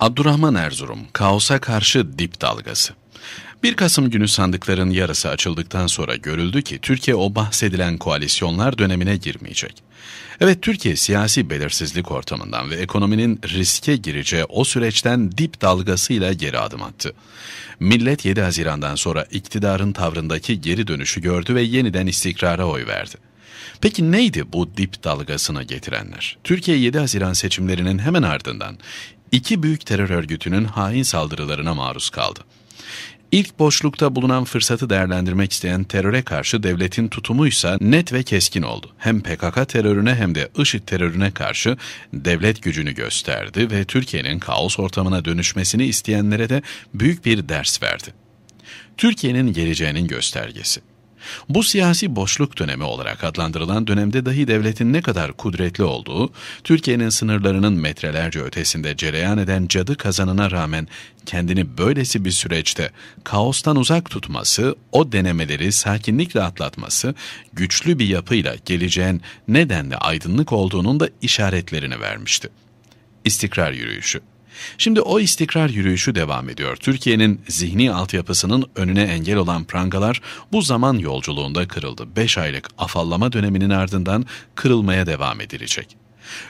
Abdurrahman Erzurum, kaosa karşı dip dalgası. 1 Kasım günü sandıkların yarısı açıldıktan sonra görüldü ki Türkiye o bahsedilen koalisyonlar dönemine girmeyecek. Evet Türkiye siyasi belirsizlik ortamından ve ekonominin riske gireceği o süreçten dip dalgasıyla geri adım attı. Millet 7 Haziran'dan sonra iktidarın tavrındaki geri dönüşü gördü ve yeniden istikrara oy verdi. Peki neydi bu dip dalgasına getirenler? Türkiye 7 Haziran seçimlerinin hemen ardından iki büyük terör örgütünün hain saldırılarına maruz kaldı. İlk boşlukta bulunan fırsatı değerlendirmek isteyen teröre karşı devletin tutumuysa net ve keskin oldu. Hem PKK terörüne hem de IŞİD terörüne karşı devlet gücünü gösterdi ve Türkiye'nin kaos ortamına dönüşmesini isteyenlere de büyük bir ders verdi. Türkiye'nin geleceğinin göstergesi. Bu siyasi boşluk dönemi olarak adlandırılan dönemde dahi devletin ne kadar kudretli olduğu, Türkiye'nin sınırlarının metrelerce ötesinde cereyan eden cadı kazanına rağmen kendini böylesi bir süreçte kaostan uzak tutması, o denemeleri sakinlikle atlatması, güçlü bir yapıyla geleceğin nedenle aydınlık olduğunun da işaretlerini vermişti. İstikrar yürüyüşü Şimdi o istikrar yürüyüşü devam ediyor. Türkiye'nin zihni altyapısının önüne engel olan prangalar bu zaman yolculuğunda kırıldı. 5 aylık afallama döneminin ardından kırılmaya devam edilecek.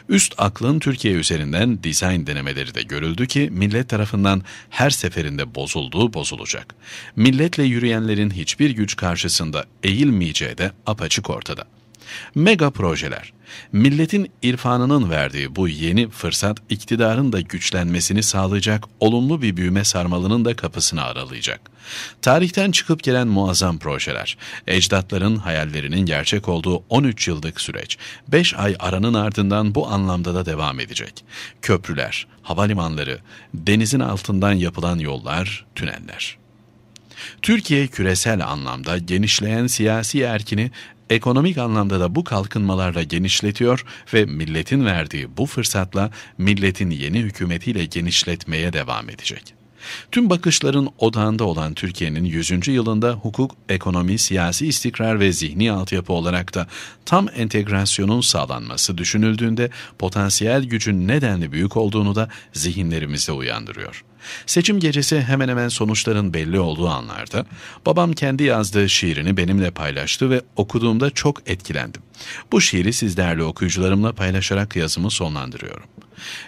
Üst aklın Türkiye üzerinden dizayn denemeleri de görüldü ki millet tarafından her seferinde bozulduğu bozulacak. Milletle yürüyenlerin hiçbir güç karşısında eğilmeyeceği de apaçık ortada. Mega projeler. Milletin irfanının verdiği bu yeni fırsat iktidarın da güçlenmesini sağlayacak, olumlu bir büyüme sarmalının da kapısını aralayacak. Tarihten çıkıp gelen muazzam projeler, ecdatların hayallerinin gerçek olduğu 13 yıllık süreç, 5 ay aranın ardından bu anlamda da devam edecek. Köprüler, havalimanları, denizin altından yapılan yollar, tüneller. Türkiye küresel anlamda genişleyen siyasi erkini Ekonomik anlamda da bu kalkınmalarla genişletiyor ve milletin verdiği bu fırsatla milletin yeni hükümetiyle genişletmeye devam edecek. Tüm bakışların odağında olan Türkiye'nin 100. yılında hukuk, ekonomi, siyasi istikrar ve zihni altyapı olarak da tam entegrasyonun sağlanması düşünüldüğünde potansiyel gücün nedenli büyük olduğunu da zihinlerimizde uyandırıyor. Seçim gecesi hemen hemen sonuçların belli olduğu anlarda babam kendi yazdığı şiirini benimle paylaştı ve okuduğumda çok etkilendim. Bu şiiri sizlerle okuyucularımla paylaşarak yazımı sonlandırıyorum.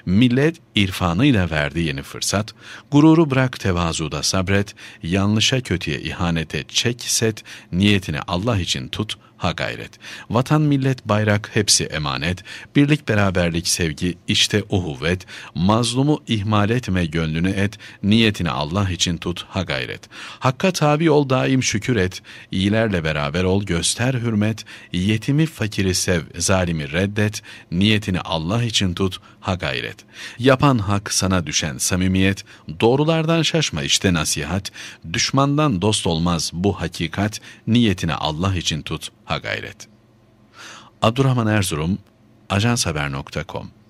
Millet irfanıyla verdiği yeni fırsat, gururu bırak tevazuda sabret, yanlışa kötüye ihanete çek set, niyetini Allah için tut, Ha gayret. Vatan, millet, bayrak hepsi emanet. Birlik, beraberlik, sevgi işte o kuvvet. Mazlumu ihmal etme gönlünü et. Niyetini Allah için tut. Ha gayret. Hakka tabi ol daim şükür et. İyilerle beraber ol göster hürmet. Yetimi fakiri sev, zalimi reddet. Niyetini Allah için tut. Ha gayret. Yapan hak sana düşen samimiyet. Doğrulardan şaşma işte nasihat. Düşmandan dost olmaz bu hakikat. Niyetini Allah için tut. Ha gayret. Abdurrahman Erzurum, ajanshaber.com